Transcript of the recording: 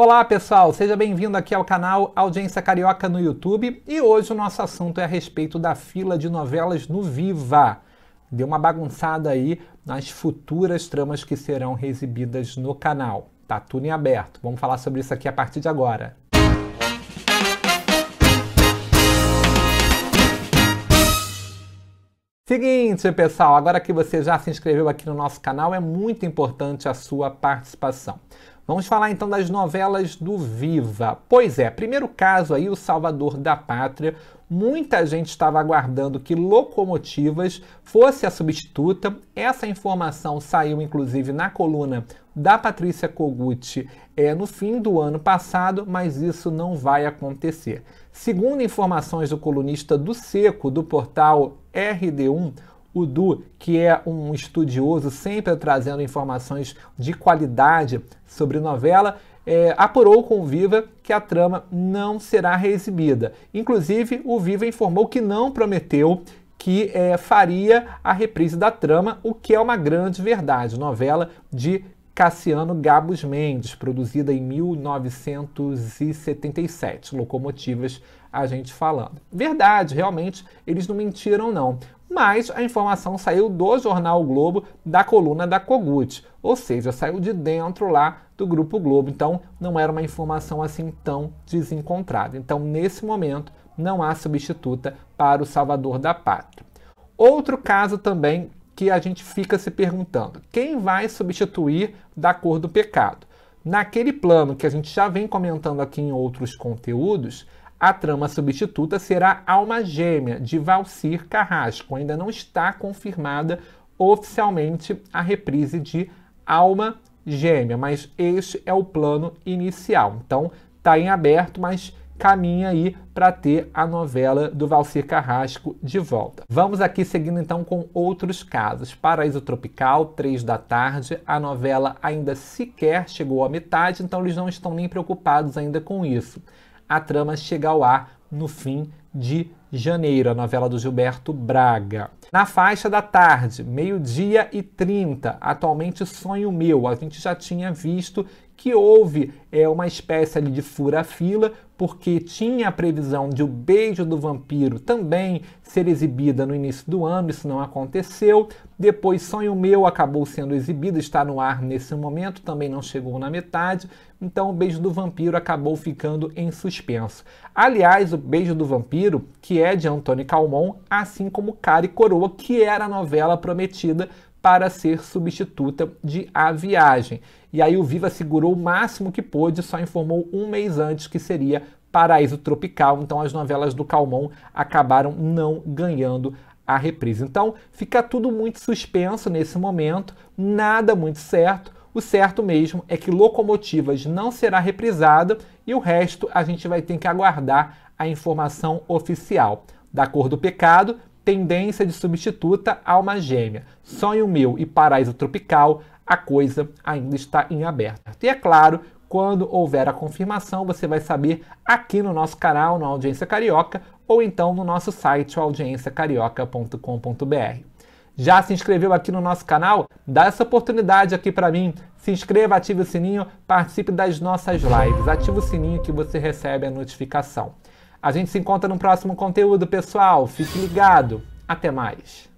Olá pessoal, seja bem-vindo aqui ao canal Audiência Carioca no YouTube e hoje o nosso assunto é a respeito da fila de novelas no Viva. Deu uma bagunçada aí nas futuras tramas que serão exibidas no canal. Tá tudo em aberto. Vamos falar sobre isso aqui a partir de agora. Seguinte, pessoal, agora que você já se inscreveu aqui no nosso canal, é muito importante a sua participação. Vamos falar então das novelas do Viva. Pois é, primeiro caso aí, O Salvador da Pátria. Muita gente estava aguardando que Locomotivas fosse a substituta. Essa informação saiu inclusive na coluna da Patrícia Kogut é, no fim do ano passado, mas isso não vai acontecer. Segundo informações do colunista do Seco, do portal RD1, o Du, que é um estudioso, sempre trazendo informações de qualidade sobre novela, é, apurou com o Viva que a trama não será reexibida. Inclusive, o Viva informou que não prometeu que é, faria a reprise da trama, o que é uma grande verdade. Novela de Cassiano Gabos Mendes, produzida em 1977. Locomotivas, a gente falando. Verdade, realmente, eles não mentiram, não mas a informação saiu do jornal o Globo, da coluna da Kogut, ou seja, saiu de dentro lá do grupo Globo, então não era uma informação assim tão desencontrada. Então, nesse momento, não há substituta para o Salvador da Pátria. Outro caso também que a gente fica se perguntando, quem vai substituir da cor do pecado? Naquele plano que a gente já vem comentando aqui em outros conteúdos, a trama substituta será Alma Gêmea, de Valcir Carrasco. Ainda não está confirmada oficialmente a reprise de Alma Gêmea, mas este é o plano inicial. Então, está em aberto, mas caminha aí para ter a novela do Valcir Carrasco de volta. Vamos aqui seguindo então com outros casos. Paraíso Tropical, 3 da tarde, a novela ainda sequer chegou à metade, então eles não estão nem preocupados ainda com isso a trama chega ao ar no fim de janeiro, a novela do Gilberto Braga. Na faixa da tarde, meio-dia e 30, atualmente Sonho Meu. A gente já tinha visto que houve é, uma espécie de fura-fila, porque tinha a previsão de o beijo do vampiro também ser exibida no início do ano, isso não aconteceu. Depois Sonho Meu acabou sendo exibido, está no ar nesse momento, também não chegou na metade, então o beijo do vampiro acabou ficando em suspenso. Aliás, o beijo do vampiro, que é de Antônio Calmon, assim como Cara e Coroa, que era a novela prometida para ser substituta de A Viagem. E aí o Viva segurou o máximo que pôde, só informou um mês antes que seria Paraíso Tropical. Então as novelas do Calmon acabaram não ganhando a reprise. Então fica tudo muito suspenso nesse momento, nada muito certo. O certo mesmo é que Locomotivas não será reprisada e o resto a gente vai ter que aguardar a informação oficial. Da Cor do Pecado tendência de substituta, uma gêmea, sonho meu e paraíso tropical, a coisa ainda está em aberto. E é claro, quando houver a confirmação, você vai saber aqui no nosso canal, na Audiência Carioca, ou então no nosso site, audienciacarioca.com.br. Já se inscreveu aqui no nosso canal? Dá essa oportunidade aqui para mim. Se inscreva, ative o sininho, participe das nossas lives. Ative o sininho que você recebe a notificação. A gente se encontra no próximo conteúdo, pessoal. Fique ligado. Até mais.